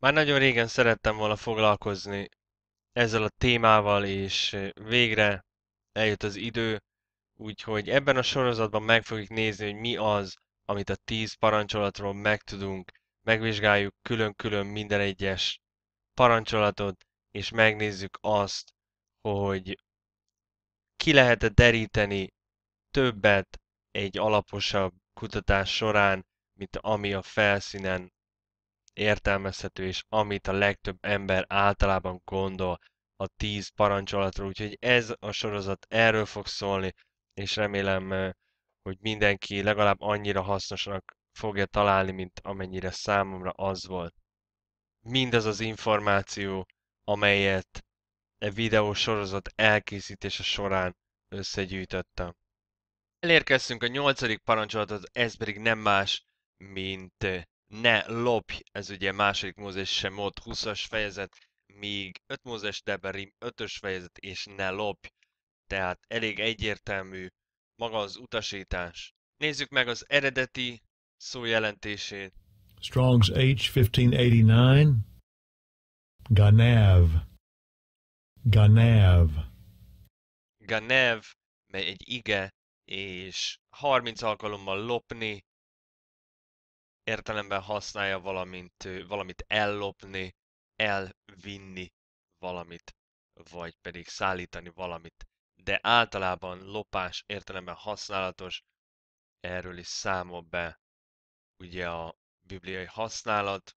Már nagyon régen szerettem volna foglalkozni ezzel a témával, és végre eljött az idő, úgyhogy ebben a sorozatban meg fogjuk nézni, hogy mi az, amit a tíz parancsolatról megtudunk, megvizsgáljuk külön-külön minden egyes parancsolatot, és megnézzük azt, hogy ki lehet -e deríteni többet egy alaposabb kutatás során, mint ami a felszínen értelmezhető, és amit a legtöbb ember általában gondol a tíz parancsolatról úgyhogy ez a sorozat erről fog szólni, és remélem, hogy mindenki legalább annyira hasznosnak fogja találni, mint amennyire számomra az volt. Mindaz az információ, amelyet e videó sorozat elkészítése során összegyűjtöttem. Elérkeztünk a nyolcadik parancsolatot, ez pedig nem más, mint ne lopj, ez ugye második Mózes sem volt 20-as fejezet, míg 5 Mózes Deberim 5-ös fejezet és ne lopj. Tehát elég egyértelmű maga az utasítás. Nézzük meg az eredeti szó jelentését. Strong's H1589 Ganev Ganev Ganev, mely egy ige, és 30 alkalommal lopni, értelemben használja, valamint, valamit ellopni, elvinni valamit, vagy pedig szállítani valamit. De általában lopás értelemben használatos, erről is számol be ugye a bibliai használat.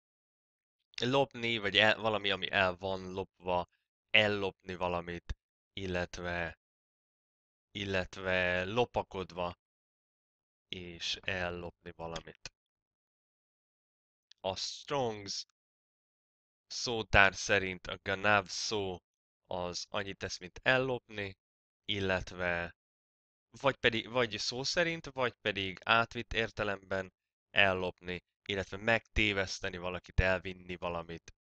Lopni, vagy el, valami, ami el van lopva, ellopni valamit, illetve, illetve lopakodva és ellopni valamit a Strongs szótár szerint a ganav szó az annyit tesz, mint ellopni, illetve vagy, pedig, vagy szó szerint, vagy pedig átvitt értelemben ellopni, illetve megtéveszteni valakit, elvinni valamit,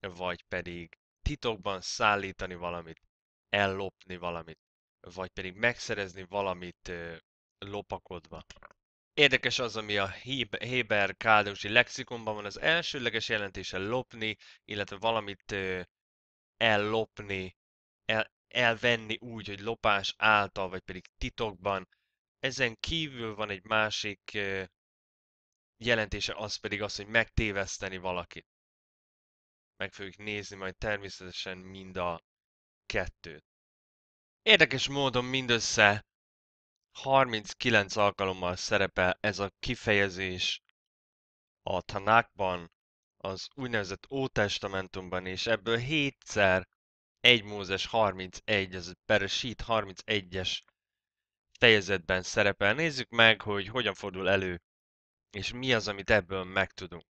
vagy pedig titokban szállítani valamit, ellopni valamit, vagy pedig megszerezni valamit lopakodva. Érdekes az, ami a Héber Káldósi lexikonban van. Az elsőleges jelentése lopni, illetve valamit ellopni, el, elvenni úgy, hogy lopás által, vagy pedig titokban. Ezen kívül van egy másik jelentése, az pedig az, hogy megtéveszteni valakit. Meg fogjuk nézni majd természetesen mind a kettőt. Érdekes módon mindössze 39 alkalommal szerepel ez a kifejezés a Tanákban, az úgynevezett Ótestamentumban, és ebből 7-szer 1 Mózes 31, ez per Beresít 31-es fejezetben szerepel. Nézzük meg, hogy hogyan fordul elő, és mi az, amit ebből megtudunk.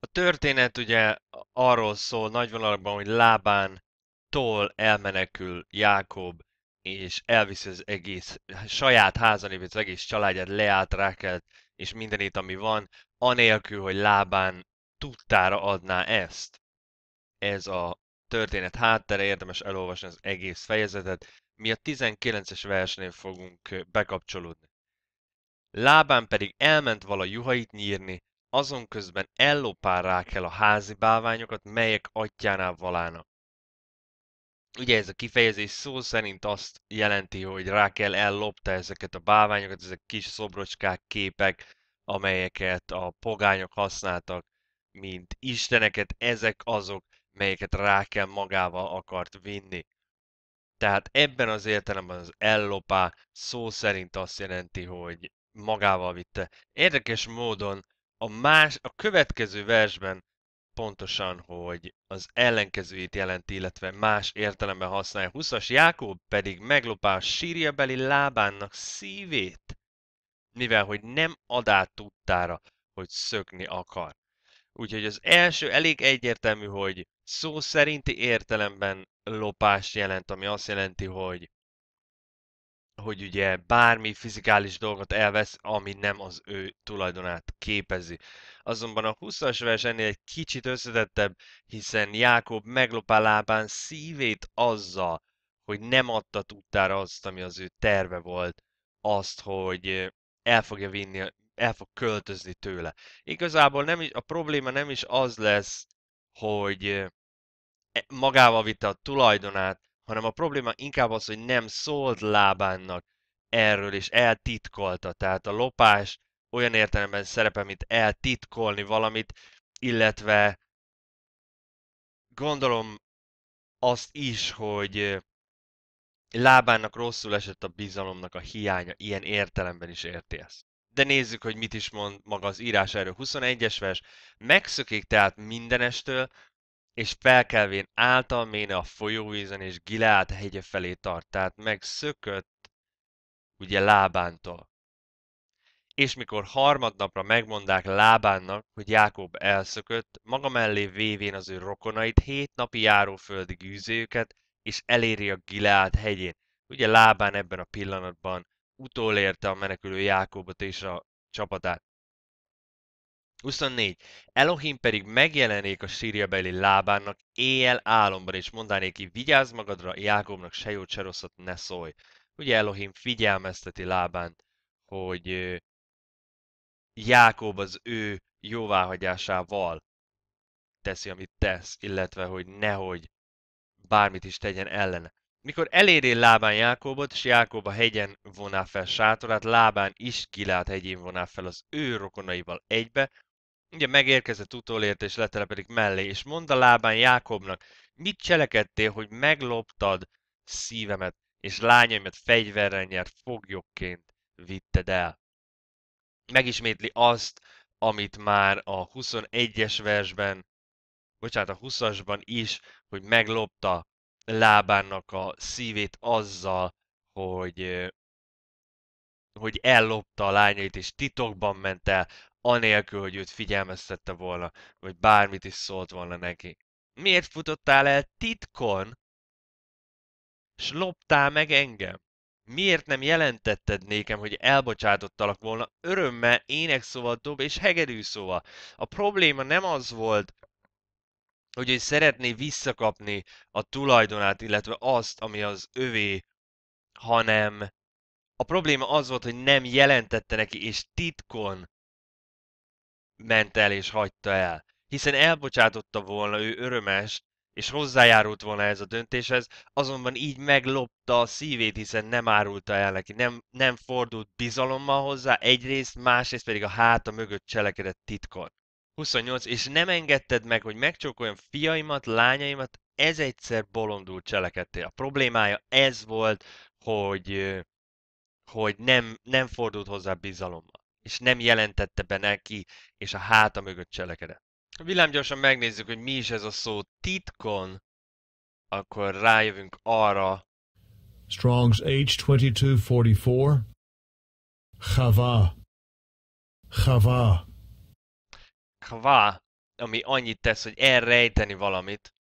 A történet ugye arról szól nagyvonalakban, hogy Lábán tól elmenekül Jákob, és elviszi az egész saját házan, az egész családját, rá kell, és mindenét, ami van, anélkül, hogy lábán tudtára adná ezt. Ez a történet háttere, érdemes elolvasni az egész fejezetet. Mi a 19-es versenyén fogunk bekapcsolódni. Lábán pedig elment vala juhait nyírni, azon közben ellopál rá kell a házi báványokat, melyek atyánál valának ugye ez a kifejezés szó szerint azt jelenti, hogy rá kell ellopta ezeket a báványokat, ezek kis szobrocskák, képek, amelyeket a pogányok használtak, mint isteneket, ezek azok, melyeket rá kell magával akart vinni. Tehát ebben az értelemben az ellopá szó szerint azt jelenti, hogy magával vitte. Érdekes módon a, más, a következő versben pontosan, hogy az ellenkezőjét jelenti, illetve más értelemben használja. 20-as Jákob pedig meglopá sírjabeli lábának szívét, mivel hogy nem adá tudtára, hogy szökni akar. Úgyhogy az első elég egyértelmű, hogy szó szerinti értelemben lopást jelent, ami azt jelenti, hogy hogy ugye bármi fizikális dolgot elvesz, ami nem az ő tulajdonát képezi. Azonban a 20-as versenynél egy kicsit összetettebb, hiszen Jákob meglopá lábán szívét azzal, hogy nem adta tudtára azt, ami az ő terve volt, azt, hogy el fogja vinni, el fog költözni tőle. Igazából nem is, a probléma nem is az lesz, hogy e, magával vitte a tulajdonát, hanem a probléma inkább az, hogy nem szólt lábánnak erről, és eltitkolta. Tehát a lopás olyan értelemben szerepe, mint eltitkolni valamit, illetve gondolom azt is, hogy lábának rosszul esett a bizalomnak a hiánya, ilyen értelemben is érti ezt. De nézzük, hogy mit is mond maga az írás erről. 21-es vers, megszökik tehát mindenestől, és Felkelvén által méne a folyóvízen és Gileát hegye felé tart, tehát megszökött ugye lábántól. És mikor harmadnapra megmondák lábánnak, hogy Jákob elszökött, maga mellé vévén az ő rokonait hét napi járóföldig űzőket, és eléri a Gileát hegyén. Ugye lábán ebben a pillanatban utolérte a menekülő Jákobot és a csapatát. 24. Elohim pedig megjelenék a beli lábának éjjel álomban, és ki, vigyázz magadra, Jákobnak se jót, se rosszat ne szólj. Ugye Elohim figyelmezteti lábán, hogy Jákob az ő jóváhagyásával teszi, amit tesz, illetve hogy nehogy bármit is tegyen ellene. Mikor eléri Lábán Jákobot, és Jákob a hegyen voná fel sátorát, Lábán is Gilát hegyén voná fel az ő rokonaival egybe, Ugye megérkezett utolért és letelepedik mellé, és mond a lábán Jákobnak, mit cselekedtél, hogy megloptad szívemet, és lányaimat fegyverrel nyert foglyokként vitted el. Megismétli azt, amit már a 21-es versben, bocsánat, a 20-asban is, hogy meglopta lábának a szívét azzal, hogy hogy ellopta a lányait, és titokban ment el anélkül, hogy őt figyelmeztette volna, vagy bármit is szólt volna neki. Miért futottál el titkon, s loptál meg engem? Miért nem jelentetted nékem, hogy elbocsátottalak volna örömmel, énekszóval, dob és hegedű szóval? A probléma nem az volt, hogy ő szeretné visszakapni a tulajdonát, illetve azt, ami az övé, hanem a probléma az volt, hogy nem jelentette neki, és titkon ment el és hagyta el. Hiszen elbocsátotta volna ő örömest, és hozzájárult volna ez a döntéshez, azonban így meglopta a szívét, hiszen nem árulta el neki, nem, nem fordult bizalommal hozzá, egyrészt, másrészt pedig a háta mögött cselekedett titkon. 28. És nem engedted meg, hogy megcsókoljam fiaimat, lányaimat, ez egyszer bolondul cselekedtél. A problémája ez volt, hogy, hogy nem, nem fordult hozzá bizalommal és nem jelentette be neki, és a háta mögött cselekedett. gyorsan megnézzük, hogy mi is ez a szó titkon, akkor rájövünk arra. Strong's H2244 Chava Chava Chava, ami annyit tesz, hogy elrejteni valamit,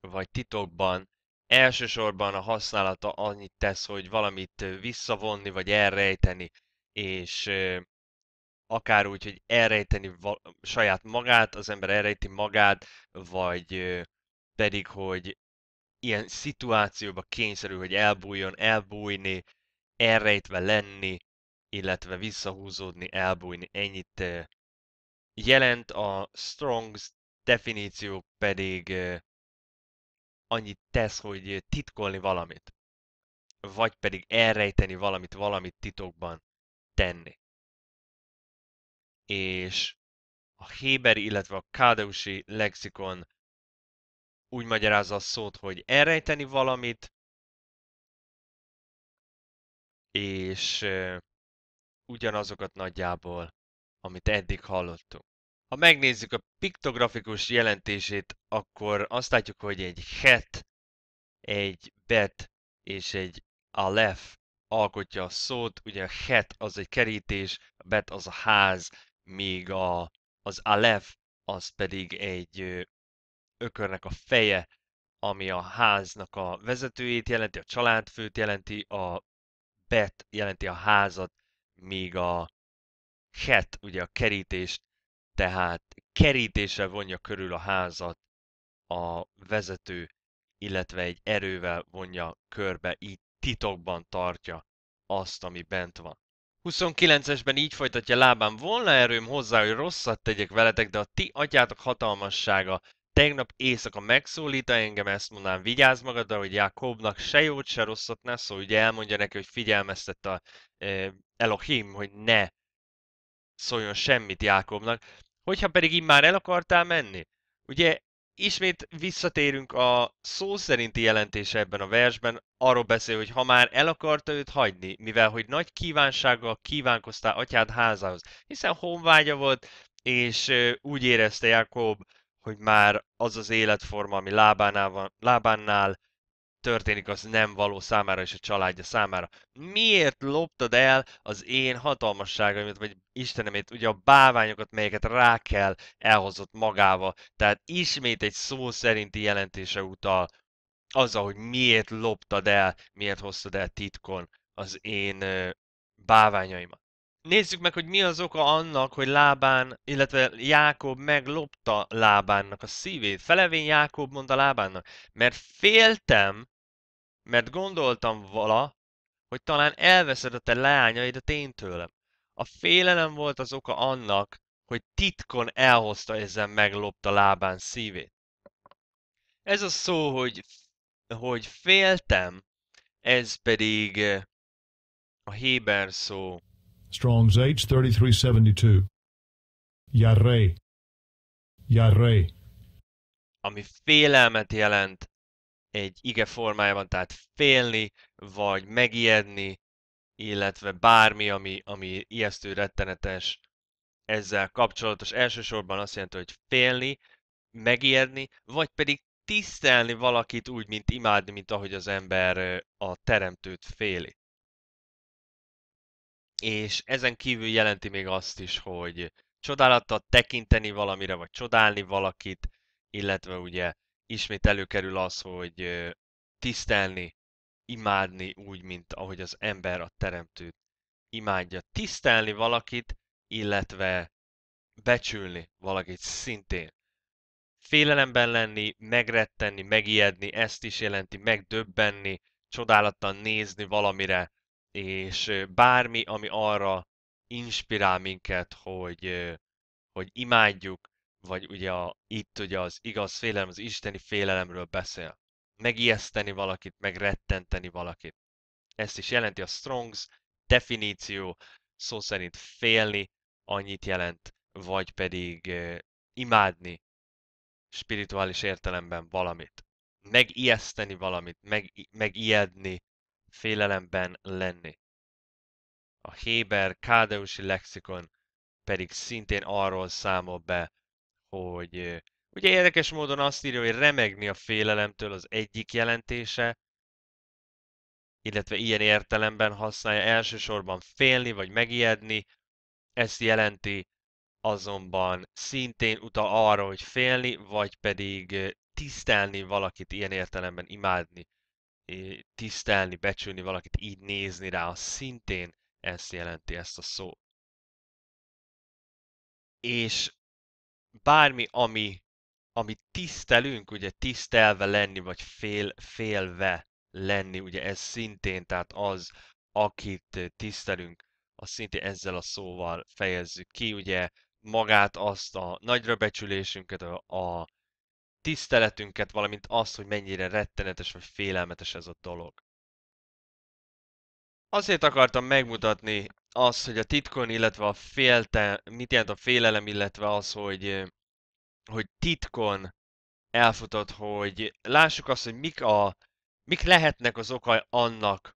vagy titokban. Elsősorban a használata annyit tesz, hogy valamit visszavonni, vagy elrejteni, és akár úgy, hogy elrejteni saját magát, az ember elrejti magát, vagy pedig, hogy ilyen szituációba kényszerül, hogy elbújjon, elbújni, elrejtve lenni, illetve visszahúzódni, elbújni. Ennyit jelent a Strongs definíció pedig annyit tesz, hogy titkolni valamit, vagy pedig elrejteni valamit, valamit titokban tenni és a Héberi, illetve a Kádeusi lexikon úgy magyarázza a szót, hogy elrejteni valamit, és ugyanazokat nagyjából, amit eddig hallottunk. Ha megnézzük a piktografikus jelentését, akkor azt látjuk, hogy egy het, egy bet és egy alef alkotja a szót, ugye a het az egy kerítés, a bet az a ház, míg a, az Alev az pedig egy ökörnek a feje, ami a háznak a vezetőjét jelenti, a családfőt jelenti, a bet jelenti a házat, míg a het, ugye a kerítést, tehát kerítéssel vonja körül a házat a vezető, illetve egy erővel vonja körbe, így titokban tartja azt, ami bent van. 29-esben így folytatja lábán, volna erőm hozzá, hogy rosszat tegyek veletek, de a ti atyátok hatalmassága tegnap éjszaka megszólíta engem, ezt mondanám, vigyázz magadra, hogy jákobnak se jót, se rosszat ne szól, ugye elmondja neki, hogy figyelmeztet a eh, Elohim, hogy ne szóljon semmit Jákobnak. Hogyha pedig immár el akartál menni, ugye Ismét visszatérünk a szó szerinti jelentése ebben a versben, arról beszél, hogy ha már el akarta őt hagyni, mivel hogy nagy kívánsággal kívánkoztál atyád házához, hiszen honvágya volt, és úgy érezte Jakob, hogy már az az életforma, ami lábánál van, lábánál történik, az nem való számára és a családja számára. Miért loptad el az én hatalmasságaimat, vagy Istenemét, ugye a báványokat, melyeket kell elhozott magával. Tehát ismét egy szó szerinti jelentése utal az, hogy miért loptad el, miért hoztad el titkon az én báványaimat. Nézzük meg, hogy mi az oka annak, hogy Lábán, illetve Jákob meglopta Lábánnak a szívét. Felevén Jákob mondta Lábánnak, mert féltem, mert gondoltam vala, hogy talán elveszed a te leányaidat a tőlem. A félelem volt az oka annak, hogy titkon elhozta ezen meglopta lábán szívét. Ez a szó, hogy, hogy féltem, ez pedig eh, a héber szó. Strong's H 3372. Jarré. Jarré. Ami félelmet jelent, egy ige formájában, tehát félni, vagy megijedni, illetve bármi, ami, ami ijesztő, rettenetes ezzel kapcsolatos. Elsősorban azt jelenti, hogy félni, megijedni, vagy pedig tisztelni valakit úgy, mint imádni, mint ahogy az ember a teremtőt féli. És ezen kívül jelenti még azt is, hogy csodálattal tekinteni valamire, vagy csodálni valakit, illetve ugye ismét előkerül az, hogy tisztelni, imádni úgy, mint ahogy az ember a teremtőt imádja. Tisztelni valakit, illetve becsülni valakit szintén. Félelemben lenni, megrettenni, megijedni, ezt is jelenti megdöbbenni, csodálattal nézni valamire, és bármi, ami arra inspirál minket, hogy, hogy imádjuk, vagy ugye a, itt ugye az igaz félelem, az isteni félelemről beszél. Megijeszteni valakit, meg rettenteni valakit. Ezt is jelenti a Strongs definíció, szó szerint félni annyit jelent, vagy pedig uh, imádni spirituális értelemben valamit. Megijeszteni valamit, meg, megijedni, félelemben lenni. A Héber kádeusi lexikon pedig szintén arról számol be, hogy ugye érdekes módon azt írja, hogy remegni a félelemtől az egyik jelentése, illetve ilyen értelemben használja elsősorban félni vagy megijedni, ezt jelenti azonban szintén utal arra, hogy félni, vagy pedig tisztelni valakit ilyen értelemben, imádni, tisztelni, becsülni valakit, így nézni rá, az szintén ezt jelenti ezt a szót. És bármi, ami, ami tisztelünk, ugye tisztelve lenni, vagy fél, félve lenni, ugye ez szintén, tehát az, akit tisztelünk, az szintén ezzel a szóval fejezzük ki, ugye magát azt a nagyra becsülésünket, a, a tiszteletünket, valamint azt, hogy mennyire rettenetes vagy félelmetes ez a dolog. Azért akartam megmutatni azt, hogy a titkon, illetve a félte, mit jelent a félelem, illetve az, hogy, hogy titkon elfutott, hogy lássuk azt, hogy mik, a, mik lehetnek az okai annak,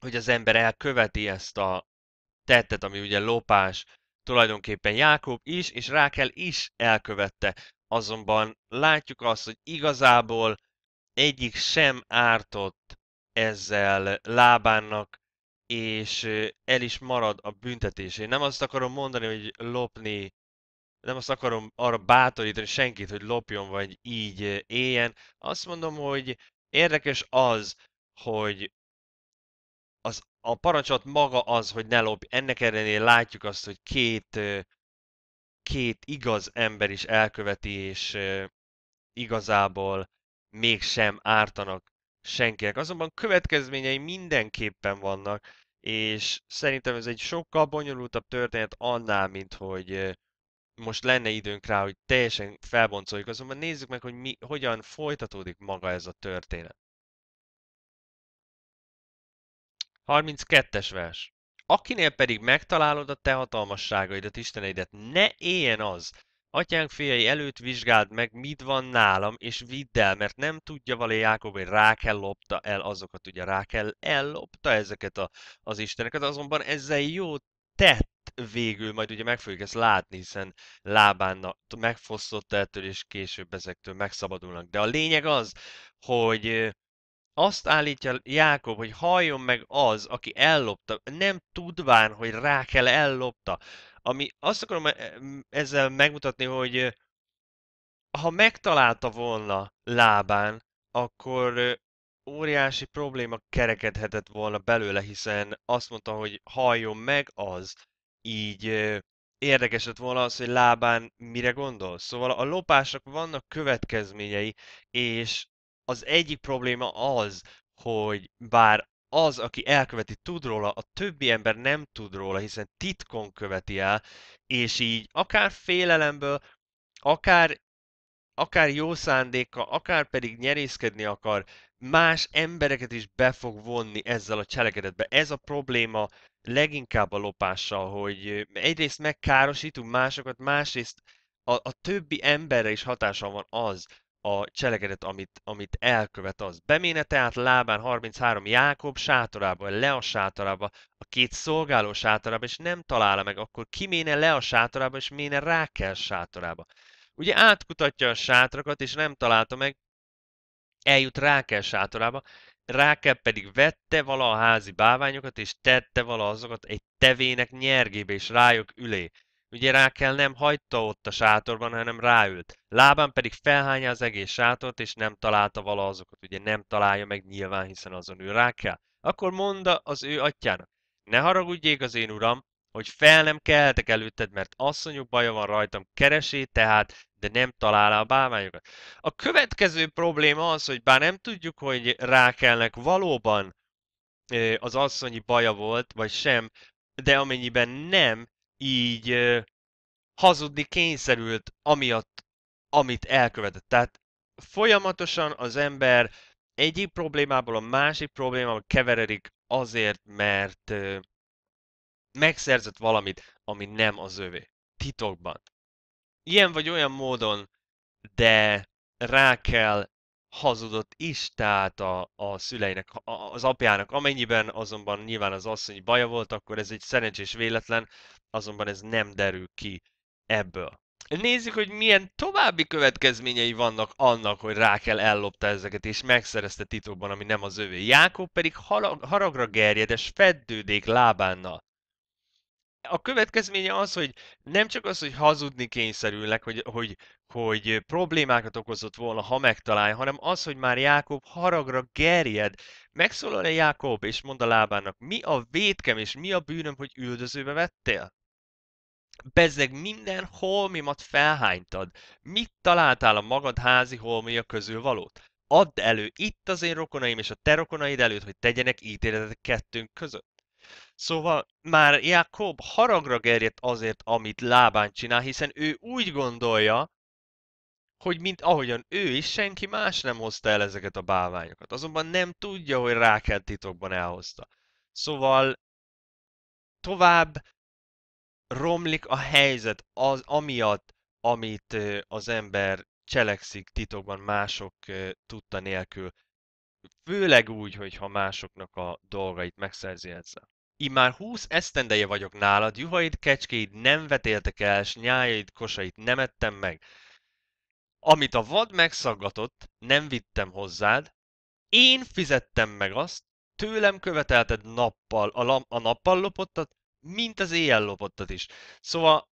hogy az ember elköveti ezt a tettet, ami ugye lopás, tulajdonképpen Jákob is, és Rákel is elkövette. Azonban látjuk azt, hogy igazából egyik sem ártott ezzel lábának és el is marad a büntetés. Én nem azt akarom mondani, hogy lopni, nem azt akarom arra bátorítani senkit, hogy lopjon, vagy így éljen. Azt mondom, hogy érdekes az, hogy az, a parancsolat maga az, hogy ne lopj. Ennek ellenére látjuk azt, hogy két, két igaz ember is elköveti, és igazából mégsem ártanak senkinek. Azonban következményei mindenképpen vannak, és szerintem ez egy sokkal bonyolultabb történet annál, mint hogy most lenne időnk rá, hogy teljesen felboncoljuk, azonban nézzük meg, hogy mi, hogyan folytatódik maga ez a történet. 32-es vers. Akinél pedig megtalálod a te hatalmasságaidat, isteneidet, ne éljen az, Atyánk fiai előtt vizsgáld meg, mit van nálam, és vidd el, mert nem tudja valé Jákob, hogy kell lopta el azokat, ugye kell ellopta ezeket a, az isteneket, azonban ezzel jó tett végül, majd ugye meg fogjuk ezt látni, hiszen lábán megfosztotta ettől, és később ezektől megszabadulnak. De a lényeg az, hogy azt állítja Jákob, hogy halljon meg az, aki ellopta, nem tudván, hogy rá kell ellopta. Ami azt akarom e, e, ezzel megmutatni, hogy ha megtalálta volna lábán, akkor óriási probléma kerekedhetett volna belőle, hiszen azt mondta, hogy halljon meg az, így érdekes lett volna az, hogy lábán mire gondol. Szóval a lopásnak vannak következményei, és az egyik probléma az, hogy bár az, aki elköveti, tud róla, a többi ember nem tud róla, hiszen titkon követi el, és így akár félelemből, akár, akár jó szándéka, akár pedig nyerészkedni akar, más embereket is be fog vonni ezzel a cselekedetbe. Ez a probléma leginkább a lopással, hogy eh, egyrészt megkárosítunk másokat, másrészt a, a többi emberre is hatással van az, a cselekedet, amit, amit elkövet az. Beméne tehát lábán 33 Jákob sátorába, le a sátorába, a két szolgáló sátorába, és nem találja meg, akkor kiméne le a sátorába, és méne kell sátorába. Ugye átkutatja a sátrakat, és nem találta meg, eljut kell sátorába, Rákel pedig vette vala a házi báványokat, és tette vala azokat egy tevének nyergébe, és rájuk ülé. Ugye kell nem hagyta ott a sátorban, hanem ráült. Lábán pedig felhányja az egész sátort, és nem találta vala azokat. Ugye nem találja meg nyilván, hiszen azon ő kell. Akkor mondta az ő atyának. Ne haragudjék az én uram, hogy fel nem keltek előtted, mert asszonyok baja van rajtam, keresé tehát, de nem találá a bálványokat. A következő probléma az, hogy bár nem tudjuk, hogy kellnek valóban az asszonyi baja volt, vagy sem, de amennyiben nem, így hazudni kényszerült amiatt, amit elkövetett. Tehát folyamatosan az ember egyik problémából a másik problémából keveredik azért, mert megszerzett valamit, ami nem az övé. Titokban. Ilyen vagy olyan módon, de rá kell hazudott is, tehát a, a szüleinek, a, az apjának amennyiben, azonban nyilván az asszony baja volt, akkor ez egy szerencsés véletlen, azonban ez nem derül ki ebből. Nézzük, hogy milyen további következményei vannak annak, hogy Rákel ellopta ezeket és megszerezte titokban, ami nem az övé. Jákob pedig harag, haragra gerjedes, feddődék lábánnal a következménye az, hogy nem csak az, hogy hazudni kényszerülnek, hogy, hogy, hogy problémákat okozott volna, ha megtalálja, hanem az, hogy már Jákob haragra gerjed. Megszólal -e Jákob, és mond a lábának, mi a vétkem és mi a bűnöm, hogy üldözőbe vettél? Bezzeg minden holmimat felhánytad. Mit találtál a magad házi holmia közül valót? Add elő itt az én rokonaim és a te rokonaid előtt, hogy tegyenek ítéletet kettőnk között. Szóval már Jakob haragra gerjedt azért, amit Lábán csinál, hiszen ő úgy gondolja, hogy mint ahogyan ő is, senki más nem hozta el ezeket a bálványokat. Azonban nem tudja, hogy Rákel titokban elhozta. Szóval tovább romlik a helyzet az, amiatt, amit az ember cselekszik titokban mások tudta nélkül. Főleg úgy, hogyha másoknak a dolgait megszerzi ezzel. Immár húsz esztendeje vagyok nálad, juhaid, kecskéid nem vetéltek el, s nyájaid, kosait nem ettem meg. Amit a vad megszaggatott, nem vittem hozzád, én fizettem meg azt, tőlem követelted nappal, a, lam, a nappal lopottat, mint az éjjel lopottat is. Szóval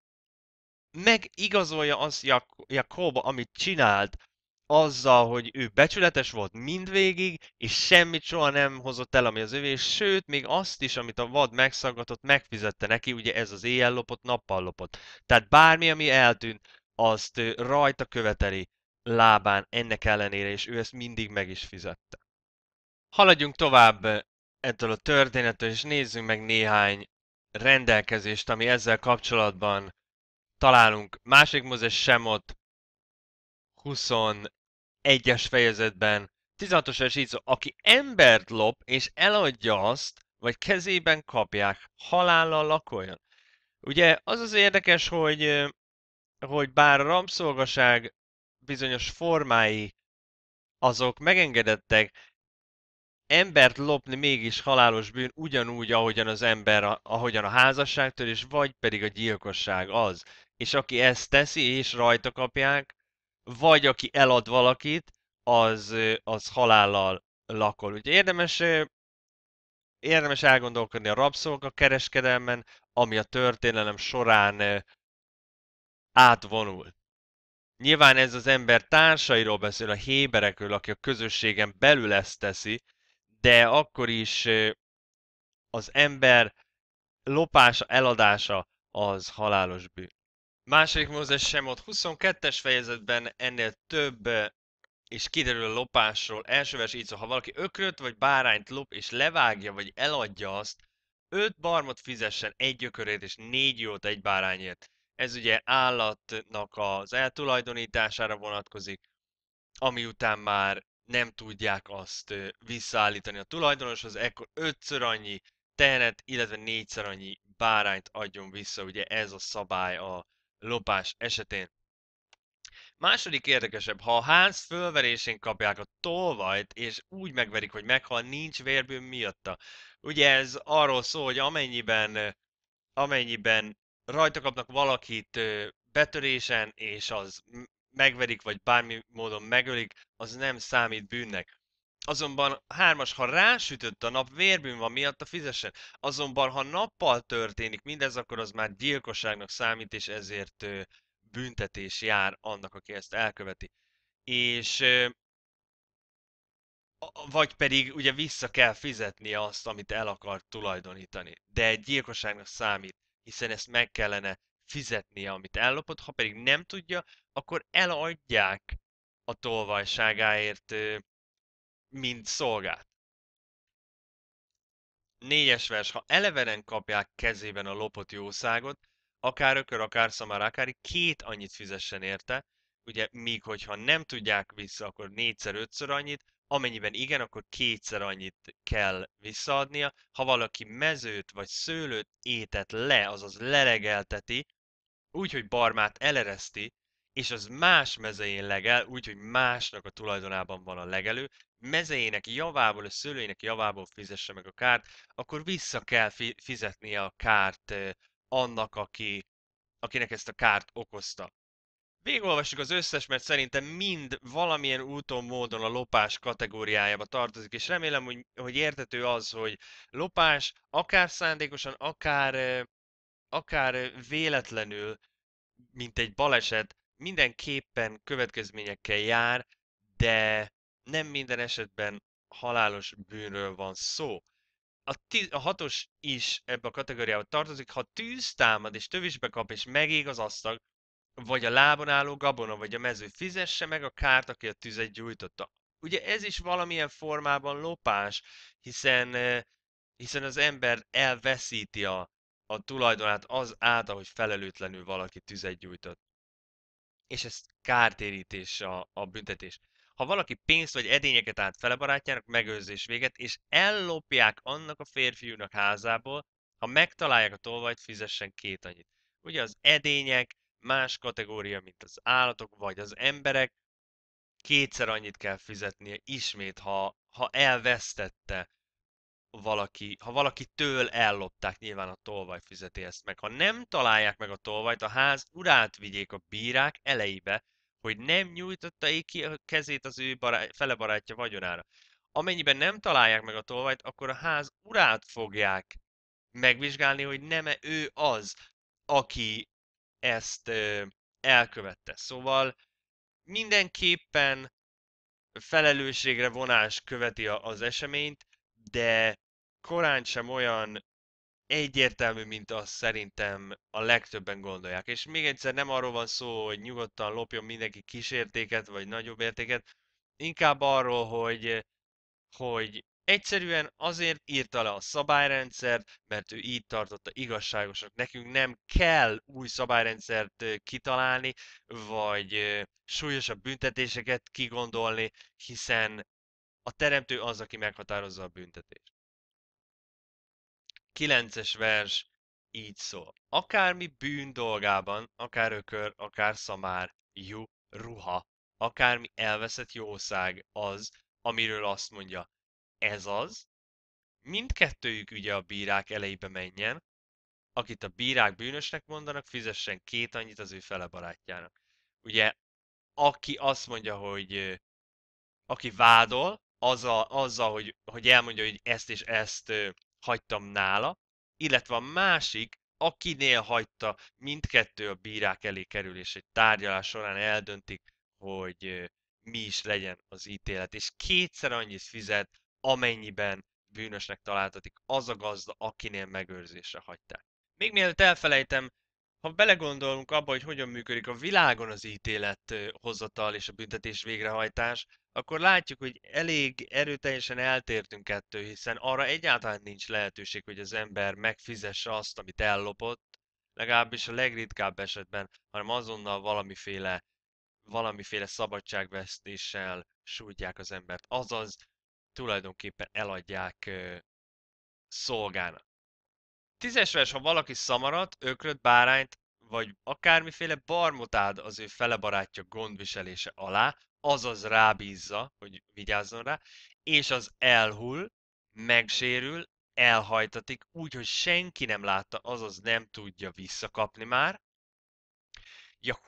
megigazolja azt Jakob, amit csinált, azzal, hogy ő becsületes volt mindvégig, és semmit soha nem hozott el, ami az övé, és sőt, még azt is, amit a vad megszaggatott, megfizette neki, ugye ez az éjjel lopott, nappal lopott. Tehát bármi, ami eltűnt, azt rajta követeli lábán ennek ellenére, és ő ezt mindig meg is fizette. Haladjunk tovább eh, ettől a történettől, és nézzünk meg néhány rendelkezést, ami ezzel kapcsolatban találunk. Másik Mózes Semot egyes fejezetben 16-os esítszó, aki embert lop és eladja azt, vagy kezében kapják, halállal lakoljon. Ugye az az érdekes, hogy, hogy bár a rabszolgaság bizonyos formái azok megengedettek, embert lopni mégis halálos bűn, ugyanúgy, ahogyan az ember, ahogyan a házasságtől, és vagy pedig a gyilkosság az. És aki ezt teszi, és rajta kapják, vagy aki elad valakit, az, az halállal lakol. Ugye érdemes, érdemes elgondolkodni a rabszolga kereskedelmen, ami a történelem során átvonult. Nyilván ez az ember társairól beszél, a héberekről, aki a közösségen belül ezt teszi, de akkor is az ember lopása, eladása az halálos bűn. Második Mózes sem ott 22-es fejezetben ennél több és kiderül a lopásról. Első vers így szó, ha valaki ökröt vagy bárányt lop és levágja vagy eladja azt, öt barmot fizessen egy ökörét és négy jót egy bárányért. Ez ugye állatnak az eltulajdonítására vonatkozik, ami után már nem tudják azt visszaállítani a tulajdonoshoz, ekkor ötször annyi tehenet, illetve négyszer annyi bárányt adjon vissza, ugye ez a szabály a lopás esetén. Második érdekesebb, ha a ház fölverésén kapják a tolvajt, és úgy megverik, hogy meghal, nincs vérbűn miatta. Ugye ez arról szól, hogy amennyiben, amennyiben rajta kapnak valakit betörésen, és az megverik, vagy bármi módon megölik, az nem számít bűnnek. Azonban hármas, ha rásütött a nap, vérbűn van miatt a fizessen. Azonban, ha nappal történik mindez, akkor az már gyilkosságnak számít, és ezért büntetés jár annak, aki ezt elköveti. És vagy pedig ugye vissza kell fizetni azt, amit el akar tulajdonítani. De egy gyilkosságnak számít, hiszen ezt meg kellene fizetnie, amit ellopott, ha pedig nem tudja, akkor eladják a tolvajságáért mint szolgát. Négyes vers, ha elevenen kapják kezében a lopott jószágot, akár ökör, akár szamár, akár két annyit fizessen érte, ugye míg hogyha nem tudják vissza, akkor négyszer, ötször annyit, amennyiben igen, akkor kétszer annyit kell visszaadnia. Ha valaki mezőt vagy szőlőt étet le, azaz lelegelteti, úgy, hogy barmát elereszti, és az más mezején legel, úgyhogy másnak a tulajdonában van a legelő, mezejének javából, a szülőinek javából fizesse meg a kárt, akkor vissza kell fi- fizetnie a kárt annak, aki, akinek ezt a kárt okozta. Végolvassuk az összes, mert szerintem mind valamilyen úton, módon a lopás kategóriájába tartozik, és remélem, hogy, hogy értető az, hogy lopás akár szándékosan, akár, akár véletlenül, mint egy baleset, mindenképpen következményekkel jár, de nem minden esetben halálos bűnről van szó. A, tíz, a hatos is ebbe a kategóriába tartozik, ha tűz támad és tövisbe kap és megég az asztag, vagy a lábon álló gabona, vagy a mező fizesse meg a kárt, aki a tüzet gyújtotta. Ugye ez is valamilyen formában lopás, hiszen, hiszen az ember elveszíti a, a tulajdonát az által, hogy felelőtlenül valaki tüzet gyújtott és ez kártérítés a, a büntetés. Ha valaki pénzt vagy edényeket állt fele barátjának, megőrzés véget, és ellopják annak a férfiúnak házából, ha megtalálják a tolvajt, fizessen két annyit. Ugye az edények más kategória, mint az állatok vagy az emberek, kétszer annyit kell fizetnie ismét, ha, ha elvesztette valaki, ha valaki től ellopták, nyilván a tolvaj fizeti ezt meg. Ha nem találják meg a tolvajt, a ház urát vigyék a bírák elejébe, hogy nem nyújtotta ki a kezét az ő barát, fele barátja vagyonára. Amennyiben nem találják meg a tolvajt, akkor a ház urát fogják megvizsgálni, hogy nem -e ő az, aki ezt ö, elkövette. Szóval mindenképpen felelősségre vonás követi az eseményt, de korán sem olyan egyértelmű, mint azt szerintem a legtöbben gondolják. És még egyszer nem arról van szó, hogy nyugodtan lopjon mindenki kisértéket, vagy nagyobb értéket, inkább arról, hogy, hogy egyszerűen azért írta le a szabályrendszert, mert ő így tartotta igazságosnak. Nekünk nem kell új szabályrendszert kitalálni, vagy súlyosabb büntetéseket kigondolni, hiszen a teremtő az, aki meghatározza a büntetést. 9-es vers így szól. Akármi bűn dolgában, akár ökör, akár szamár, jó ruha, akármi elveszett jószág az, amiről azt mondja, ez az, mindkettőjük ügye a bírák elejébe menjen, akit a bírák bűnösnek mondanak, fizessen két annyit az ő fele barátjának. Ugye, aki azt mondja, hogy aki vádol, azzal, azzal hogy, hogy elmondja, hogy ezt és ezt hagytam nála, illetve a másik, akinél hagyta, mindkettő a bírák elé kerül, és egy tárgyalás során eldöntik, hogy mi is legyen az ítélet. És kétszer annyit fizet, amennyiben bűnösnek találtatik az a gazda, akinél megőrzésre hagyták. Még mielőtt elfelejtem, ha belegondolunk abba, hogy hogyan működik a világon az ítélet hozatal és a büntetés végrehajtás, akkor látjuk, hogy elég erőteljesen eltértünk ettől, hiszen arra egyáltalán nincs lehetőség, hogy az ember megfizesse azt, amit ellopott, legalábbis a legritkább esetben, hanem azonnal valamiféle, valamiféle szabadságvesztéssel sújtják az embert, azaz tulajdonképpen eladják szolgának. Tízes vers, ha valaki szamarat, ökröt, bárányt, vagy akármiféle barmot áld az ő fele barátja gondviselése alá, azaz rábízza, hogy vigyázzon rá, és az elhull, megsérül, elhajtatik, úgy, hogy senki nem látta, azaz nem tudja visszakapni már.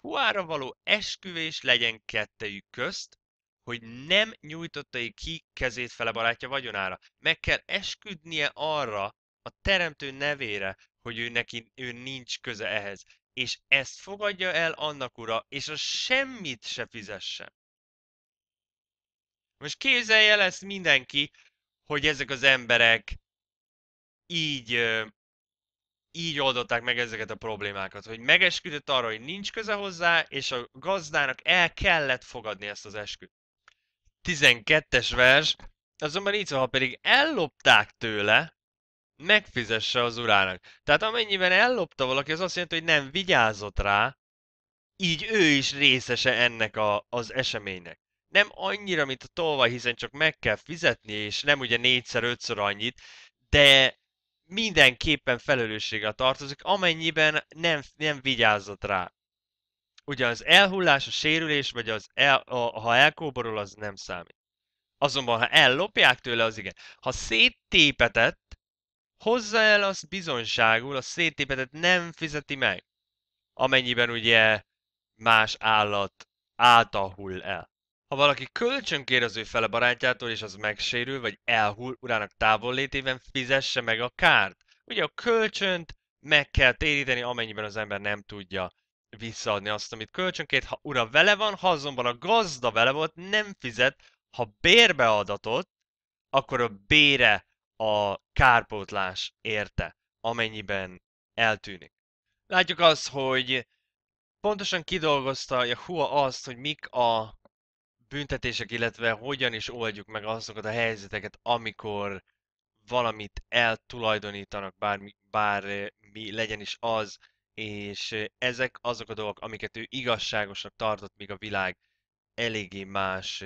huára való esküvés legyen kettejük közt, hogy nem nyújtotta ki kezét fele barátja vagyonára. Meg kell esküdnie arra, a teremtő nevére, hogy ő neki ő nincs köze ehhez, és ezt fogadja el annak ura, és a semmit se fizesse. Most képzelje lesz mindenki, hogy ezek az emberek így, így oldották meg ezeket a problémákat, hogy megesküdött arra, hogy nincs köze hozzá, és a gazdának el kellett fogadni ezt az esküt. 12-es vers, azonban így ha pedig ellopták tőle, megfizesse az urának. Tehát amennyiben ellopta valaki, az azt jelenti, hogy nem vigyázott rá, így ő is részese ennek a, az eseménynek. Nem annyira, mint a tolvaj, hiszen csak meg kell fizetni, és nem ugye négyszer-ötször annyit, de mindenképpen felelősséggel tartozik, amennyiben nem, nem vigyázott rá. Ugye az elhullás, a sérülés, vagy az el, a, ha elkóborol, az nem számít. Azonban, ha ellopják tőle, az igen. Ha széttépetett, hozza el azt bizonyságul, a széttépetet nem fizeti meg, amennyiben ugye más állat által hull el. Ha valaki kölcsön kér az ő fele barátjától, és az megsérül, vagy elhull urának távol létében, fizesse meg a kárt. Ugye a kölcsönt meg kell téríteni, amennyiben az ember nem tudja visszaadni azt, amit kölcsönkét. Ha ura vele van, ha azonban a gazda vele volt, nem fizet, ha bérbe akkor a bére a kárpótlás érte, amennyiben eltűnik. Látjuk azt, hogy pontosan kidolgozta a Hua azt, hogy mik a büntetések, illetve hogyan is oldjuk meg azokat a helyzeteket, amikor valamit eltulajdonítanak, bármi, bármi legyen is az, és ezek azok a dolgok, amiket ő igazságosnak tartott, míg a világ eléggé más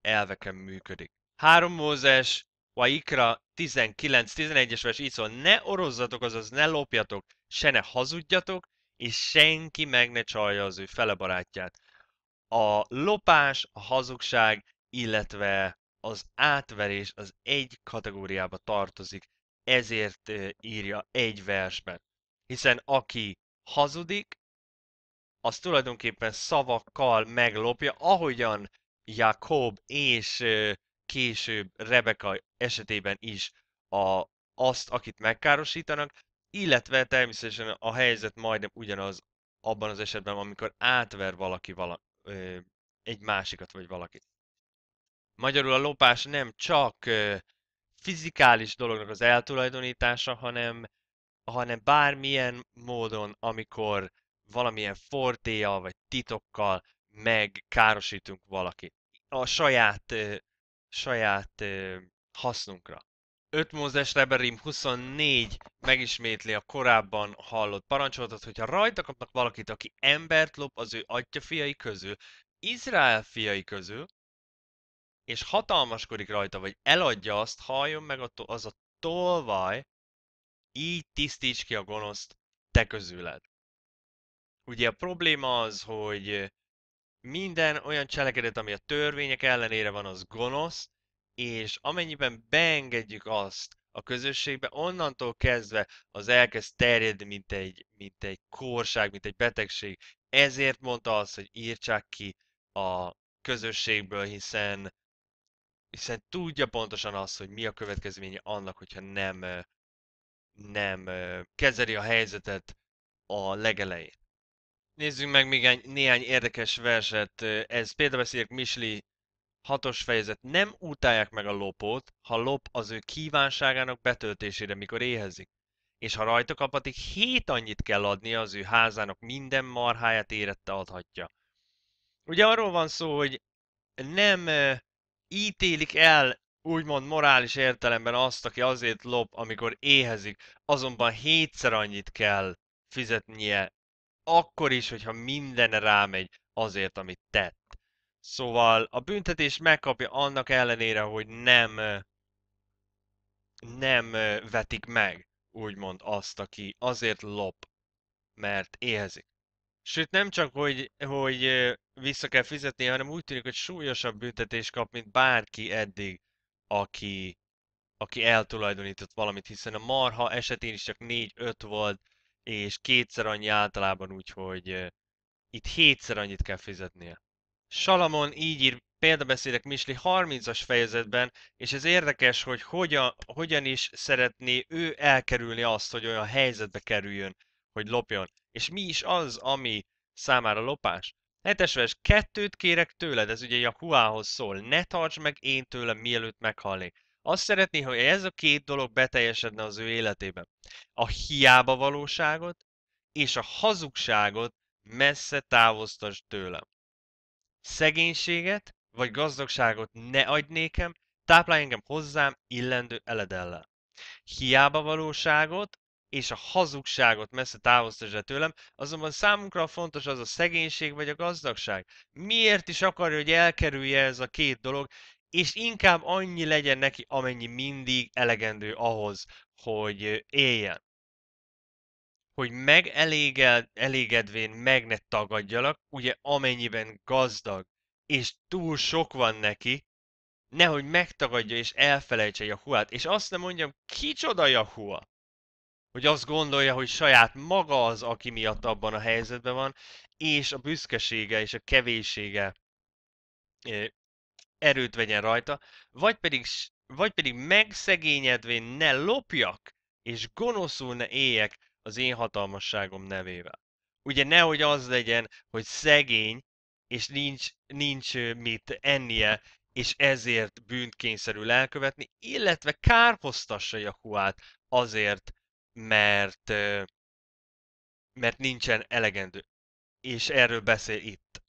elveken működik. Három Mózes Waikra 19-11-es vers így szól, ne orozzatok, azaz ne lopjatok, se ne hazudjatok, és senki meg ne csalja az ő fele barátját. A lopás, a hazugság, illetve az átverés az egy kategóriába tartozik, ezért írja egy versben. Hiszen aki hazudik, az tulajdonképpen szavakkal meglopja, ahogyan Jakob és később Rebeka esetében is a, azt, akit megkárosítanak, illetve természetesen a helyzet majdnem ugyanaz abban az esetben, amikor átver valaki vala, ö, egy másikat vagy valakit. Magyarul a lopás nem csak ö, fizikális dolognak az eltulajdonítása, hanem, hanem bármilyen módon, amikor valamilyen fortéja vagy titokkal megkárosítunk valakit. A saját, ö, saját ö, hasznunkra. 5 Mózes Reberim 24 megismétli a korábban hallott parancsolatot, hogyha rajta kapnak valakit, aki embert lop az ő atya fiai közül, Izrael fiai közül, és hatalmaskodik rajta, vagy eladja azt, halljon meg az a tolvaj, így tisztíts ki a gonoszt te közüled. Ugye a probléma az, hogy minden olyan cselekedet, ami a törvények ellenére van, az gonosz, és amennyiben beengedjük azt a közösségbe, onnantól kezdve az elkezd terjedni, mint egy, mint egy korság mint egy betegség. Ezért mondta azt, hogy írtsák ki a közösségből, hiszen hiszen tudja pontosan azt, hogy mi a következménye annak, hogyha nem, nem kezeli a helyzetet a legelején. Nézzünk meg még néhány érdekes verset. Ez például beszélek Misli Hatos fejezet. Nem utálják meg a lopót, ha lop az ő kívánságának betöltésére, mikor éhezik. És ha rajta kapatik, hét annyit kell adni az ő házának, minden marháját érette adhatja. Ugye arról van szó, hogy nem ítélik el úgymond morális értelemben azt, aki azért lop, amikor éhezik, azonban hétszer annyit kell fizetnie, akkor is, hogyha minden rámegy azért, amit tett. Szóval a büntetés megkapja annak ellenére, hogy nem nem vetik meg, úgymond azt, aki azért lop, mert éhezik. Sőt, nem csak, hogy, hogy vissza kell fizetni, hanem úgy tűnik, hogy súlyosabb büntetést kap, mint bárki eddig, aki, aki eltulajdonított valamit, hiszen a marha esetén is csak 4-5 volt, és kétszer annyi általában, úgyhogy itt hétszer annyit kell fizetnie. Salamon így ír példabeszédek Misli 30-as fejezetben, és ez érdekes, hogy hogyan, hogyan is szeretné ő elkerülni azt, hogy olyan helyzetbe kerüljön, hogy lopjon. És mi is az, ami számára lopás? Hetes hát, vers, kettőt kérek tőled, ez ugye a huához szól, ne tarts meg én tőlem, mielőtt meghalnék. Azt szeretné, hogy ez a két dolog beteljesedne az ő életében. A hiába valóságot és a hazugságot messze távoztasd tőlem szegénységet vagy gazdagságot ne adj nékem, táplálj engem hozzám illendő eledellel. Hiába valóságot és a hazugságot messze távoztasd el tőlem, azonban számunkra fontos az a szegénység vagy a gazdagság. Miért is akarja, hogy elkerülje ez a két dolog, és inkább annyi legyen neki, amennyi mindig elegendő ahhoz, hogy éljen hogy megeléged, elégedvén meg ne tagadjalak, ugye amennyiben gazdag, és túl sok van neki, nehogy megtagadja és elfelejtse Jahuát, és azt nem mondjam, kicsoda Jahua? Hogy azt gondolja, hogy saját maga az, aki miatt abban a helyzetben van, és a büszkesége és a kevésége erőt vegyen rajta, vagy pedig, vagy pedig megszegényedvén ne lopjak, és gonoszul ne éljek, az én hatalmasságom nevével. Ugye nehogy az legyen, hogy szegény, és nincs, nincs mit ennie, és ezért bűnt kényszerül elkövetni, illetve kárhoztassa Jakuát azért, mert, mert nincsen elegendő. És erről beszél itt.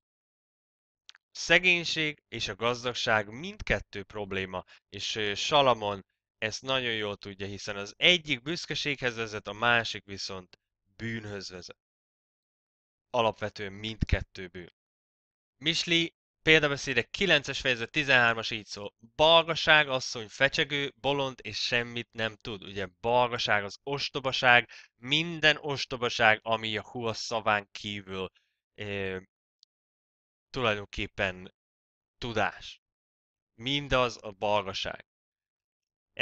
Szegénység és a gazdagság mindkettő probléma, és Salamon ezt nagyon jól tudja, hiszen az egyik büszkeséghez vezet, a másik viszont bűnhöz vezet. Alapvetően mindkettő bűn. Misli példabeszédek 9-es fejezet 13-as így szól. Balgaság, asszony fecsegő, bolond és semmit nem tud. Ugye balgaság az ostobaság, minden ostobaság, ami a hua szaván kívül eh, tulajdonképpen tudás. Mindaz a balgaság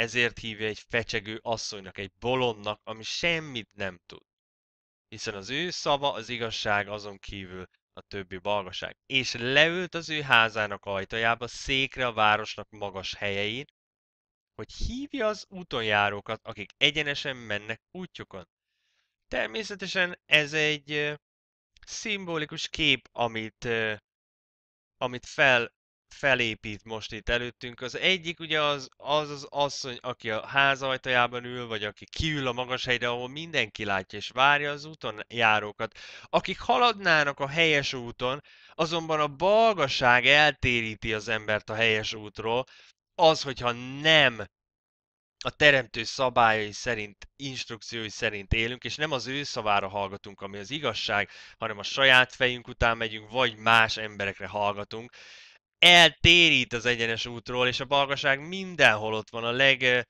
ezért hívja egy fecsegő asszonynak, egy bolondnak, ami semmit nem tud. Hiszen az ő szava az igazság azon kívül a többi balgaság. És leült az ő házának ajtajába, székre a városnak magas helyein, hogy hívja az útonjárókat, akik egyenesen mennek útjukon. Természetesen ez egy szimbolikus kép, amit, amit fel felépít most itt előttünk. Az egyik ugye az az, az asszony, aki a ház ajtajában ül, vagy aki kiül a magas helyre, ahol mindenki látja és várja az úton járókat. Akik haladnának a helyes úton, azonban a balgaság eltéríti az embert a helyes útról, az, hogyha nem a teremtő szabályai szerint, instrukciói szerint élünk, és nem az ő szavára hallgatunk, ami az igazság, hanem a saját fejünk után megyünk, vagy más emberekre hallgatunk, eltérít az egyenes útról, és a balgaság mindenhol ott van, a leg,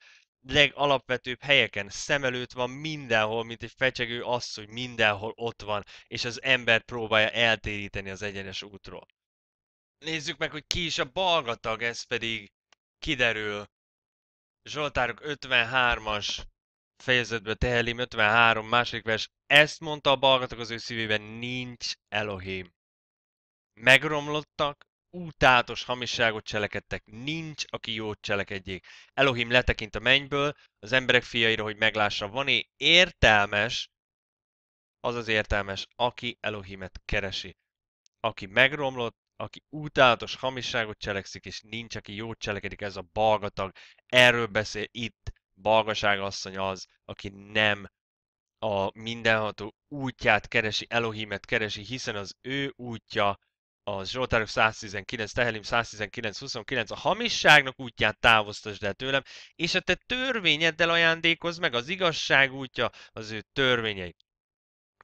legalapvetőbb helyeken szem előtt van mindenhol, mint egy fecsegő asszony, mindenhol ott van, és az ember próbálja eltéríteni az egyenes útról. Nézzük meg, hogy ki is a balgatag, ez pedig kiderül. Zsoltárok 53-as fejezetből Tehelim 53, másik vers. Ezt mondta a balgatag az ő szívében, nincs Elohim. Megromlottak, útátos hamisságot cselekedtek, nincs, aki jót cselekedjék. Elohim letekint a mennyből, az emberek fiaira, hogy meglássa, van-e értelmes, az az értelmes, aki Elohimet keresi. Aki megromlott, aki útálatos hamisságot cselekszik, és nincs, aki jót cselekedik, ez a balgatag. Erről beszél itt balgaság asszony az, aki nem a mindenható útját keresi, Elohimet keresi, hiszen az ő útja a Zsoltárok 119, Tehelim 119, 29, a hamisságnak útját távoztasd el tőlem, és a te törvényeddel ajándékozz meg az igazság útja az ő törvényei.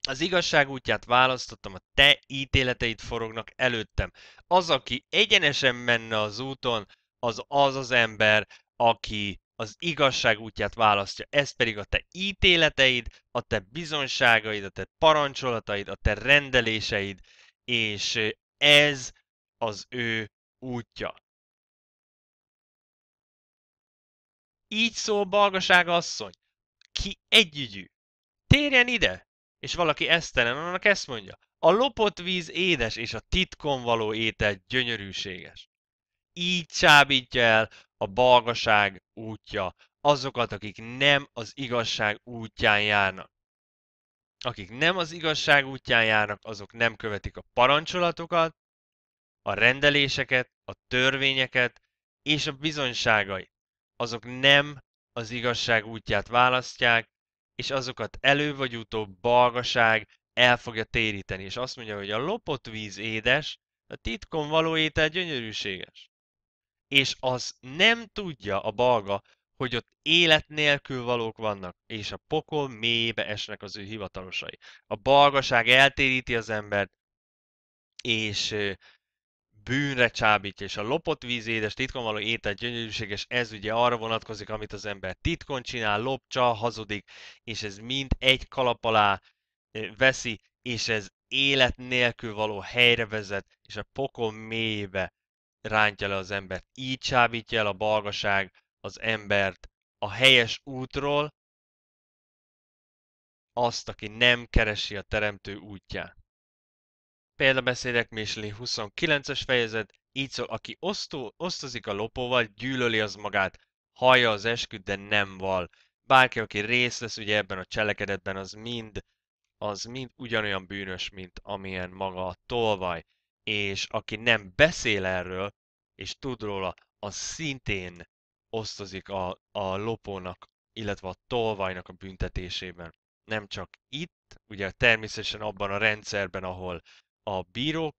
Az igazság útját választottam, a te ítéleteid forognak előttem. Az, aki egyenesen menne az úton, az az az ember, aki az igazság útját választja. Ez pedig a te ítéleteid, a te bizonságaid, a te parancsolataid, a te rendeléseid, és ez az ő útja. Így szól Balgaság asszony, ki együgyű. Térjen ide! És valaki esztelen, annak ezt mondja. A lopott víz édes, és a titkon való étel gyönyörűséges. Így csábítja el a balgaság útja azokat, akik nem az igazság útján járnak akik nem az igazság útján járnak, azok nem követik a parancsolatokat, a rendeléseket, a törvényeket és a bizonyságait. Azok nem az igazság útját választják, és azokat elő vagy utóbb balgaság el fogja téríteni. És azt mondja, hogy a lopott víz édes, a titkon való étel gyönyörűséges. És az nem tudja a balga, hogy ott élet nélkül valók vannak, és a pokol mélyébe esnek az ő hivatalosai. A balgaság eltéríti az embert, és bűnre csábítja, és a lopott víz édes, titkon való étel gyönyörűséges, ez ugye arra vonatkozik, amit az ember titkon csinál, lop, csal, hazudik, és ez mind egy kalap alá veszi, és ez élet nélkül való helyre vezet, és a pokol mélyébe rántja le az embert. Így csábítja el a balgaság az embert a helyes útról, azt, aki nem keresi a teremtő útját. Példabeszédek Mésli 29-es fejezet, így szól, aki osztó, osztozik a lopóval, gyűlöli az magát, hallja az esküt, de nem val. Bárki, aki részt vesz ugye ebben a cselekedetben, az mind, az mind ugyanolyan bűnös, mint amilyen maga a tolvaj. És aki nem beszél erről, és tud róla, az szintén osztozik a, a lopónak, illetve a tolvajnak a büntetésében. Nem csak itt, ugye természetesen abban a rendszerben, ahol a bírók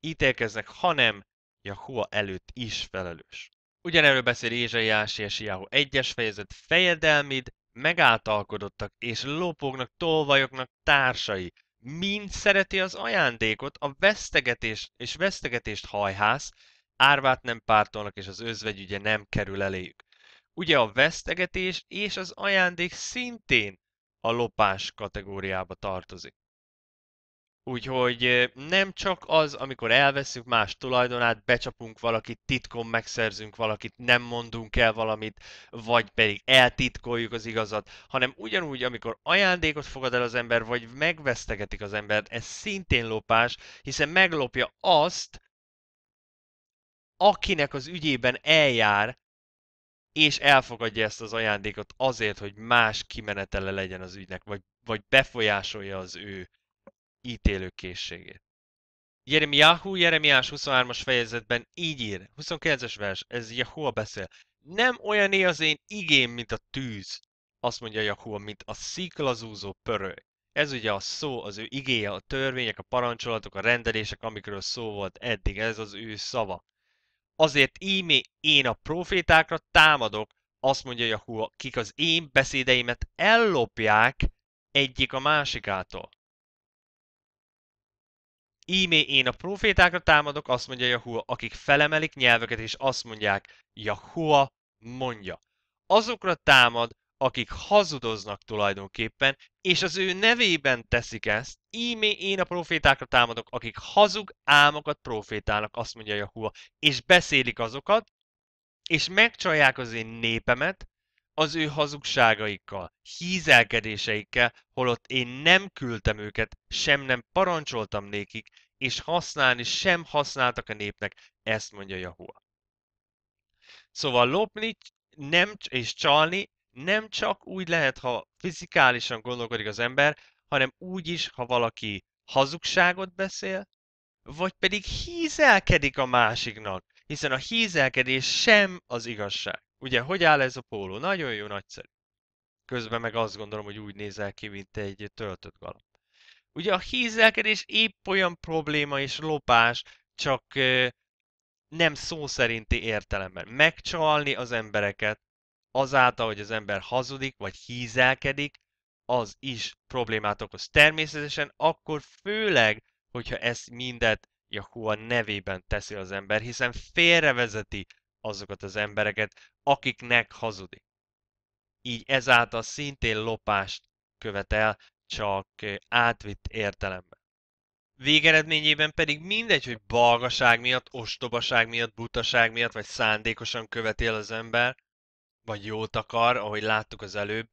ítélkeznek, hanem Jahua előtt is felelős. Ugyanerről beszél Ézsaiás és Jahu egyes fejezet fejedelmid, megáltalkodottak és lopóknak, tolvajoknak társai. Mind szereti az ajándékot, a vesztegetés és vesztegetést hajház árvát nem pártolnak, és az özvegy ugye nem kerül eléjük. Ugye a vesztegetés és az ajándék szintén a lopás kategóriába tartozik. Úgyhogy nem csak az, amikor elveszünk más tulajdonát, becsapunk valakit, titkon megszerzünk valakit, nem mondunk el valamit, vagy pedig eltitkoljuk az igazat, hanem ugyanúgy, amikor ajándékot fogad el az ember, vagy megvesztegetik az ember, ez szintén lopás, hiszen meglopja azt, akinek az ügyében eljár, és elfogadja ezt az ajándékot azért, hogy más kimenetele legyen az ügynek, vagy, vagy befolyásolja az ő ítélőkészségét. Jeremiáhu, Jeremiás 23-as fejezetben így ír, 29-es vers, ez Jahua beszél. Nem é az én igém, mint a tűz, azt mondja Jahua, mint a sziklazúzó pörög. Ez ugye a szó, az ő igéje, a törvények, a parancsolatok, a rendelések, amikről szó volt eddig, ez az ő szava. Azért ímé én a profétákra támadok, azt mondja Jahua, kik az én beszédeimet ellopják egyik a másikától. Ímé én a profétákra támadok, azt mondja Jahua, akik felemelik nyelveket és azt mondják, Jahua mondja. Azokra támad, akik hazudoznak tulajdonképpen, és az ő nevében teszik ezt, ímé én a profétákra támadok, akik hazug álmokat profétálnak, azt mondja Jahua, és beszélik azokat, és megcsalják az én népemet az ő hazugságaikkal, hízelkedéseikkel, holott én nem küldtem őket, sem nem parancsoltam nékik, és használni sem használtak a népnek, ezt mondja Jahua. Szóval lopni nem, és csalni nem csak úgy lehet, ha fizikálisan gondolkodik az ember, hanem úgy is, ha valaki hazugságot beszél, vagy pedig hízelkedik a másiknak, hiszen a hízelkedés sem az igazság. Ugye, hogy áll ez a póló? Nagyon jó, nagyszerű. Közben meg azt gondolom, hogy úgy nézel ki, mint egy töltött galamb. Ugye a hízelkedés épp olyan probléma és lopás, csak nem szó szerinti értelemben. Megcsalni az embereket, azáltal, hogy az ember hazudik, vagy hízelkedik, az is problémát okoz. Természetesen akkor főleg, hogyha ezt mindet Jahua nevében teszi az ember, hiszen félrevezeti azokat az embereket, akiknek hazudik. Így ezáltal szintén lopást követel, csak átvitt értelemben. Végeredményében pedig mindegy, hogy balgaság miatt, ostobaság miatt, butaság miatt, vagy szándékosan követél az ember, vagy jót akar, ahogy láttuk az előbb,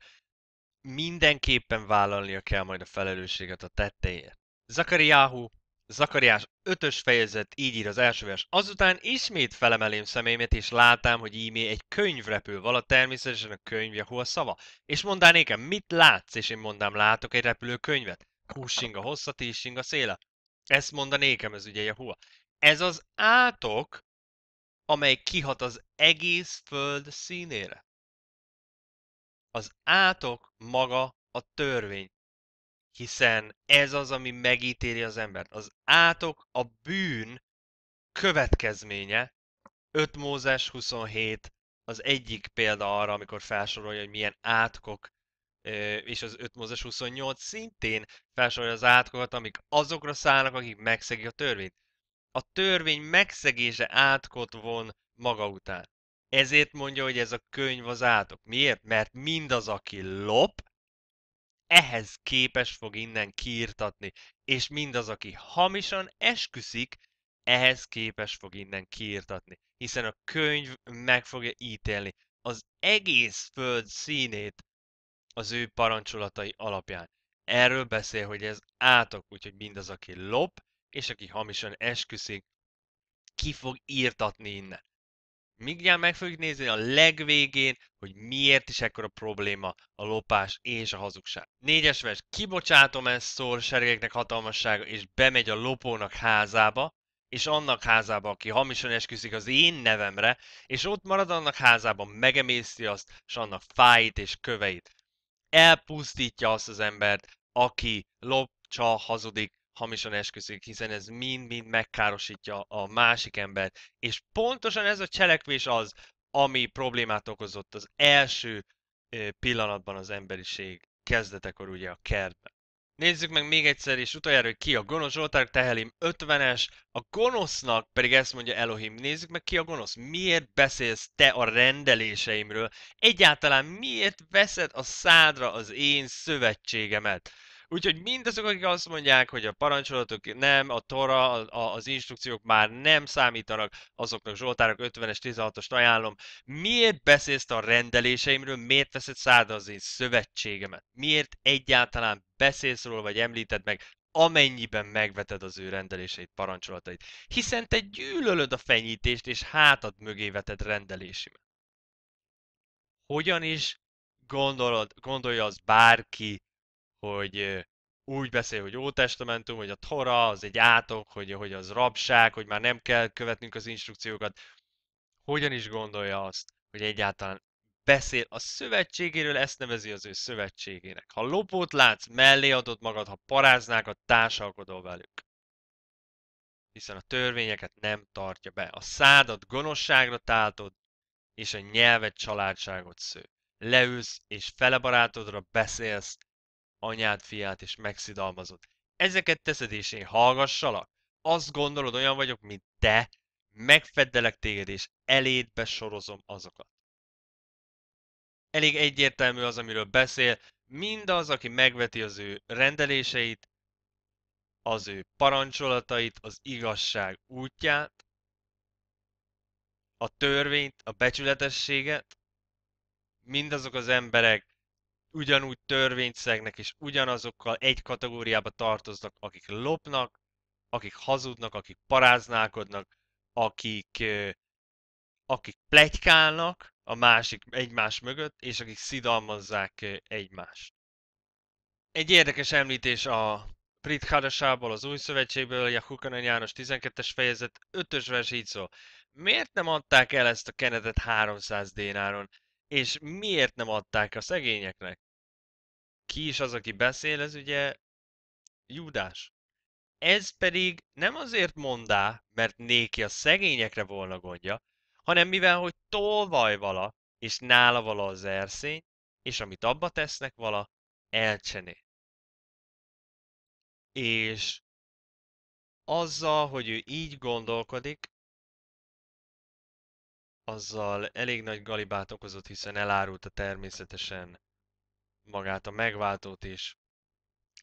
mindenképpen vállalnia kell majd a felelősséget a tetteért. Zakariáhu, Zakariás 5-ös fejezet, így ír az első vers. Azután ismét felemelém szemémet, és látám, hogy ímé egy könyv repül vala, természetesen a könyv Jahó a szava. És mondá nékem, mit látsz? És én mondám, látok egy repülő könyvet. Húsing a hossza, tísing a széle. Ezt mondta nékem, ez ugye Jahua. Ez az átok, amely kihat az egész föld színére. Az átok maga a törvény, hiszen ez az, ami megítéli az embert. Az átok a bűn következménye, 5 Mózes 27 az egyik példa arra, amikor felsorolja, hogy milyen átkok, és az 5 Mózes 28 szintén felsorolja az átkokat, amik azokra szállnak, akik megszegik a törvényt. A törvény megszegése átkot von maga után. Ezért mondja, hogy ez a könyv az átok. Miért? Mert mindaz, aki lop, ehhez képes fog innen kiirtatni. És mindaz, aki hamisan esküszik, ehhez képes fog innen kiirtatni. Hiszen a könyv meg fogja ítélni az egész föld színét az ő parancsolatai alapján. Erről beszél, hogy ez átok, úgyhogy mindaz, aki lop, és aki hamisan esküszik, ki fog írtatni innen mindjárt meg fogjuk nézni a legvégén, hogy miért is ekkora probléma a lopás és a hazugság. Négyes vers, kibocsátom ezt szól seregeknek hatalmassága, és bemegy a lopónak házába, és annak házába, aki hamisan esküszik az én nevemre, és ott marad annak házában, megemészti azt, és annak fáit és köveit. Elpusztítja azt az embert, aki lop, csa, hazudik, hamisan esküszik, hiszen ez mind-mind megkárosítja a másik embert. És pontosan ez a cselekvés az, ami problémát okozott az első pillanatban az emberiség kezdetekor ugye a kertben. Nézzük meg még egyszer, és utoljára, hogy ki a gonosz. Zsoltárk Tehelim 50-es, a gonosznak pedig ezt mondja Elohim. Nézzük meg, ki a gonosz. Miért beszélsz te a rendeléseimről? Egyáltalán miért veszed a szádra az én szövetségemet? Úgyhogy mindazok, akik azt mondják, hogy a parancsolatok nem, a tora, a, az instrukciók már nem számítanak, azoknak Zsoltárok 50-es, 16-ost ajánlom. Miért beszélsz a rendeléseimről, miért veszed szádra az én szövetségemet? Miért egyáltalán beszélsz róla, vagy említed meg, amennyiben megveted az ő rendeléseit, parancsolatait. Hiszen te gyűlölöd a fenyítést, és hátad mögé veted rendelésimet. Hogyan is gondolod, gondolja az bárki hogy úgy beszél, hogy ótestamentum, hogy a tora, az egy átok, hogy, hogy az rabság, hogy már nem kell követnünk az instrukciókat. Hogyan is gondolja azt, hogy egyáltalán beszél a szövetségéről, ezt nevezi az ő szövetségének. Ha lopót látsz, mellé adod magad, ha paráznákat, társalkodol velük. Hiszen a törvényeket nem tartja be. A szádat gonoszságra táltod, és a nyelvet családságot sző. Leülsz, és felebarátodra beszélsz, anyád fiát és megszidalmazod. Ezeket teszed és én hallgassalak? Azt gondolod, olyan vagyok, mint te? Megfeddelek téged és elédbe sorozom azokat. Elég egyértelmű az, amiről beszél. Mindaz, aki megveti az ő rendeléseit, az ő parancsolatait, az igazság útját, a törvényt, a becsületességet, mindazok az emberek, ugyanúgy törvényszegnek és ugyanazokkal egy kategóriába tartoznak, akik lopnak, akik hazudnak, akik paráználkodnak, akik, akik plegykálnak a másik egymás mögött, és akik szidalmazzák egymást. Egy érdekes említés a Brit Hadasából, az Új Szövetségből, a Hukanen János 12-es fejezet 5-ös vers így szól. Miért nem adták el ezt a kenetet 300 dénáron? És miért nem adták a szegényeknek? ki is az, aki beszél, ez ugye Júdás. Ez pedig nem azért mondá, mert néki a szegényekre volna gondja, hanem mivel, hogy tolvaj vala, és nála vala az erszény, és amit abba tesznek vala, elcsené. És azzal, hogy ő így gondolkodik, azzal elég nagy galibát okozott, hiszen elárulta természetesen magát a megváltót is,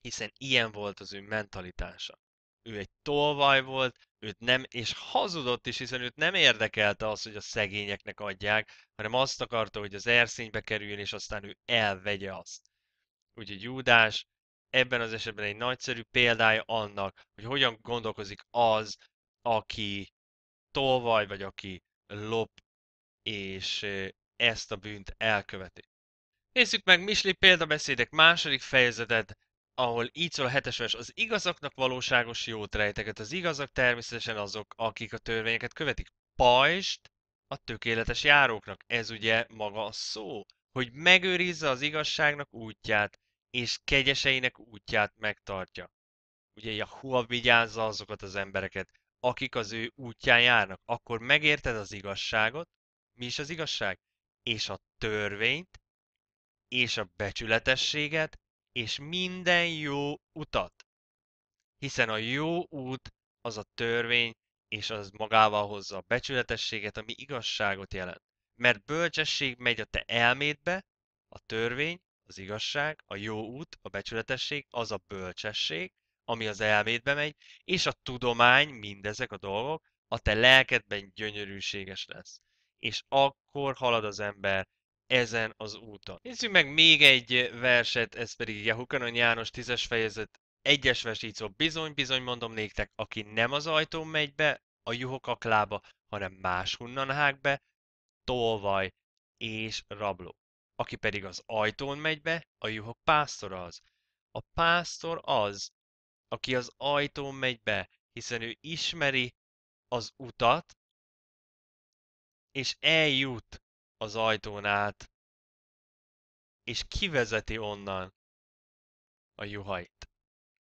hiszen ilyen volt az ő mentalitása. Ő egy tolvaj volt, őt nem, és hazudott is, hiszen őt nem érdekelte az, hogy a szegényeknek adják, hanem azt akarta, hogy az erszénybe kerüljön, és aztán ő elvegye azt. Úgyhogy Júdás ebben az esetben egy nagyszerű példája annak, hogy hogyan gondolkozik az, aki tolvaj, vagy aki lop, és ezt a bűnt elköveti. Nézzük meg Misli példabeszédek második fejezetet, ahol így szól a vers, az igazaknak valóságos jót rejteket, az igazak természetesen azok, akik a törvényeket követik. Pajst a tökéletes járóknak, ez ugye maga a szó, hogy megőrizze az igazságnak útját, és kegyeseinek útját megtartja. Ugye Jahua vigyázza azokat az embereket, akik az ő útján járnak, akkor megérted az igazságot, mi is az igazság, és a törvényt, és a becsületességet, és minden jó utat. Hiszen a jó út az a törvény, és az magával hozza a becsületességet, ami igazságot jelent. Mert bölcsesség megy a te elmédbe, a törvény, az igazság, a jó út, a becsületesség, az a bölcsesség, ami az elmédbe megy, és a tudomány, mindezek a dolgok, a te lelkedben gyönyörűséges lesz. És akkor halad az ember ezen az úton. Nézzük meg még egy verset, ez pedig Jahukanon János 10-es fejezet egyes vers így szól, bizony, bizony mondom néktek, aki nem az ajtón megy be, a juhok aklába, hanem máshonnan hág be, tolvaj és rabló. Aki pedig az ajtón megy be, a juhok pásztor az. A pásztor az, aki az ajtón megy be, hiszen ő ismeri az utat, és eljut az ajtón át, és kivezeti onnan a juhait.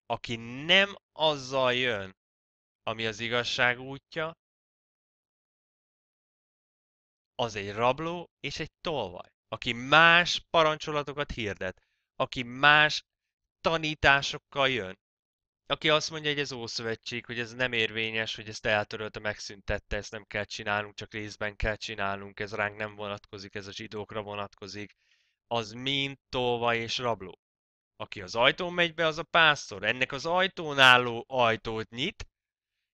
Aki nem azzal jön, ami az igazság útja, az egy rabló és egy tolvaj, aki más parancsolatokat hirdet, aki más tanításokkal jön, aki azt mondja, hogy ez Ószövetség, hogy ez nem érvényes, hogy ezt eltörölte, megszüntette, ezt nem kell csinálnunk, csak részben kell csinálnunk, ez ránk nem vonatkozik, ez a zsidókra vonatkozik, az mind tolva és rabló. Aki az ajtón megy be, az a pásztor. Ennek az ajtón álló ajtót nyit,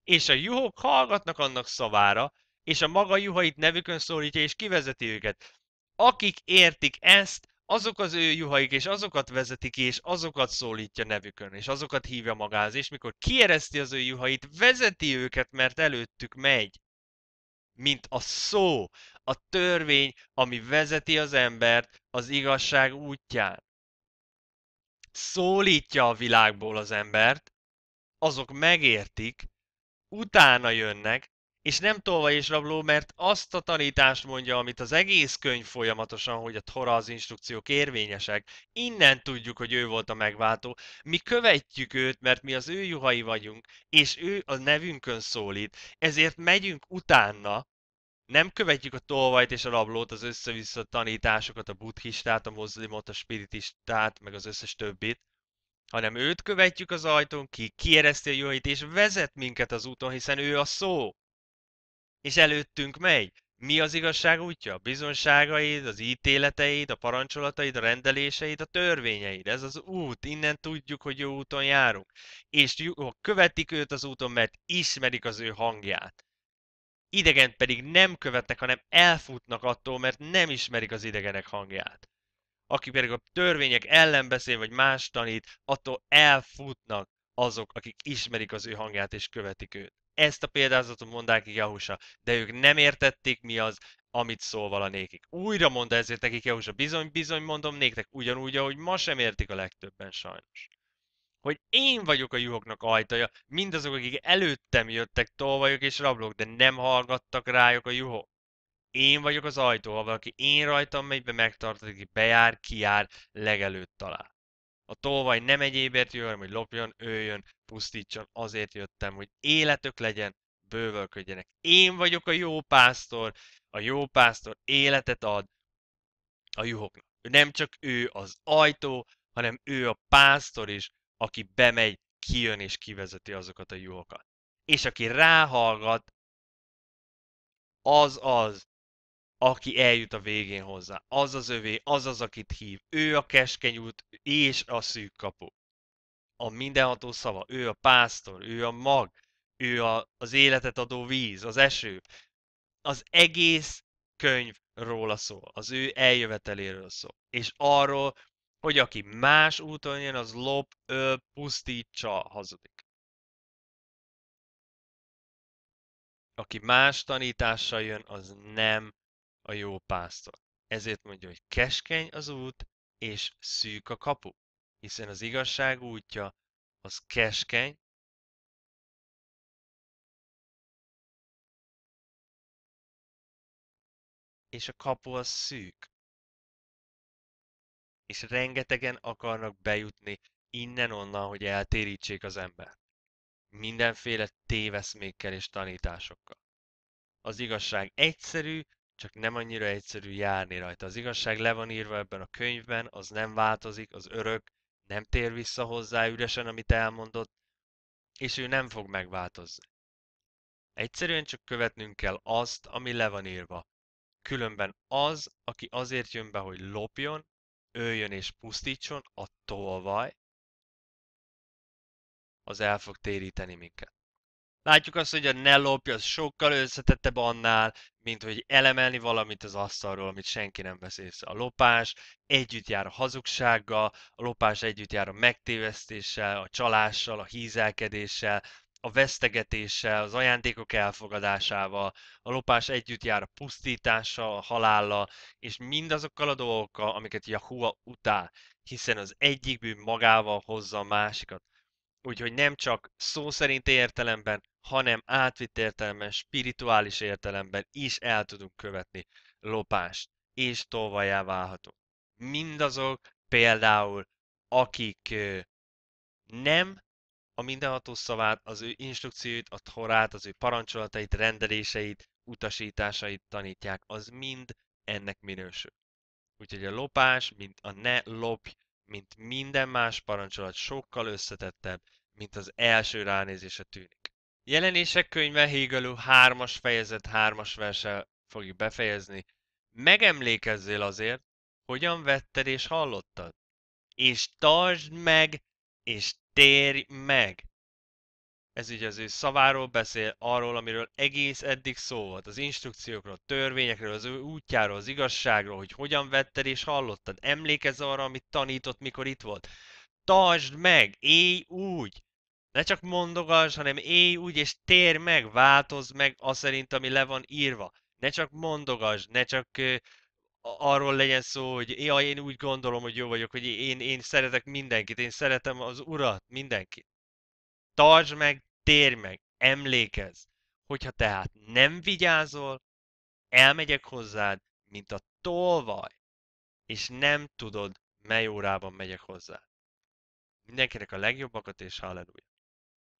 és a juhok hallgatnak annak szavára, és a maga juhait nevükön szólítja, és kivezeti őket. Akik értik ezt, azok az ő juhaik, és azokat vezeti és azokat szólítja nevükön, és azokat hívja magához, és mikor kiereszti az ő juhait, vezeti őket, mert előttük megy. Mint a szó, a törvény, ami vezeti az embert az igazság útján. Szólítja a világból az embert, azok megértik, utána jönnek, és nem tolva és rabló, mert azt a tanítást mondja, amit az egész könyv folyamatosan, hogy a Tora az instrukciók érvényesek. Innen tudjuk, hogy ő volt a megváltó. Mi követjük őt, mert mi az ő juhai vagyunk, és ő a nevünkön szólít, ezért megyünk utána, nem követjük a tolvajt és a rablót, az össze-vissza tanításokat, a buddhistát, a mozlimot, a spiritistát, meg az összes többit, hanem őt követjük az ajtón ki, kiereszti a jóit, és vezet minket az úton, hiszen ő a szó és előttünk megy. Mi az igazság útja? A bizonságaid, az ítéleteid, a parancsolataid, a rendeléseid, a törvényeid. Ez az út, innen tudjuk, hogy jó úton járunk. És jó, követik őt az úton, mert ismerik az ő hangját. Idegen pedig nem követnek, hanem elfutnak attól, mert nem ismerik az idegenek hangját. Aki pedig a törvények ellen beszél, vagy más tanít, attól elfutnak azok, akik ismerik az ő hangját és követik őt ezt a példázatot mondták ki Jahusa, de ők nem értették, mi az, amit szól nékik. Újra mondta ezért nekik Jahusa, bizony, bizony mondom néktek, ugyanúgy, ahogy ma sem értik a legtöbben sajnos. Hogy én vagyok a juhoknak ajtaja, mindazok, akik előttem jöttek tolvajok és rablók, de nem hallgattak rájuk a juhok. Én vagyok az ajtó, ha valaki én rajtam megy be, aki bejár, kiár, legelőtt talál. A tolvaj nem egyébért jön, hogy lopjon, ő jön, pusztítson, azért jöttem, hogy életük legyen, bővölködjenek. Én vagyok a jó pásztor, a jó pásztor életet ad a juhoknak. Nem csak ő az ajtó, hanem ő a pásztor is, aki bemegy, kijön és kivezeti azokat a juhokat. És aki ráhallgat, az az, aki eljut a végén hozzá. Az az övé, az az, akit hív. Ő a keskeny út és a szűk kapu. A mindenható szava, ő a pásztor, ő a mag, ő a, az életet adó víz, az eső. Az egész könyv róla szól, az ő eljöveteléről szól. És arról, hogy aki más úton jön, az lop, öl, pusztítsa, hazudik. Aki más tanítással jön, az nem a jó pásztor. Ezért mondja, hogy keskeny az út, és szűk a kapu, hiszen az igazság útja az keskeny, és a kapu az szűk. És rengetegen akarnak bejutni innen-onnan, hogy eltérítsék az ember. Mindenféle téveszmékkel és tanításokkal. Az igazság egyszerű, csak nem annyira egyszerű járni rajta. Az igazság le van írva ebben a könyvben, az nem változik, az örök, nem tér vissza hozzá üresen, amit elmondott, és ő nem fog megváltozni. Egyszerűen csak követnünk kell azt, ami le van írva. Különben az, aki azért jön be, hogy lopjon, öljön és pusztítson, a tolvaj, az el fog téríteni minket. Látjuk azt, hogy a ne lopj, az sokkal összetettebb annál, mint hogy elemelni valamit az asztalról, amit senki nem vesz észre. A lopás együtt jár a hazugsággal, a lopás együtt jár a megtévesztéssel, a csalással, a hízelkedéssel, a vesztegetéssel, az ajándékok elfogadásával, a lopás együtt jár a pusztítással, a halállal, és mindazokkal a dolgokkal, amiket Yahua utál, hiszen az egyik bűn magával hozza a másikat. Úgyhogy nem csak szó szerint értelemben, hanem átvitt értelemben, spirituális értelemben is el tudunk követni lopást, és tolvajá válhatunk. Mindazok például, akik nem a mindenható szavát, az ő instrukcióit, a torát, az ő parancsolatait, rendeléseit, utasításait tanítják, az mind ennek minősül. Úgyhogy a lopás, mint a ne lopj, mint minden más parancsolat sokkal összetettebb, mint az első ránézése tűnik. Jelenések könyve Hégelő 3-as fejezet 3-as verse fogjuk befejezni. Megemlékezzél azért, hogyan vetted és hallottad. És tartsd meg, és térj meg. Ez így az ő szaváról beszél, arról, amiről egész eddig szó volt, az instrukciókról, törvényekről, az ő útjáról, az igazságról, hogy hogyan vetted és hallottad. Emlékezz arra, amit tanított, mikor itt volt. Tartsd meg, élj úgy, ne csak mondogass, hanem élj úgy, és tér meg, változ meg az szerint, ami le van írva. Ne csak mondogass, ne csak ö, arról legyen szó, hogy ja, én úgy gondolom, hogy jó vagyok, hogy én, én szeretek mindenkit, én szeretem az urat, mindenkit. Tartsd meg, térj meg, emlékezz. Hogyha tehát nem vigyázol, elmegyek hozzád, mint a tolvaj, és nem tudod, mely órában megyek hozzá. Mindenkinek a legjobbakat és halleluja!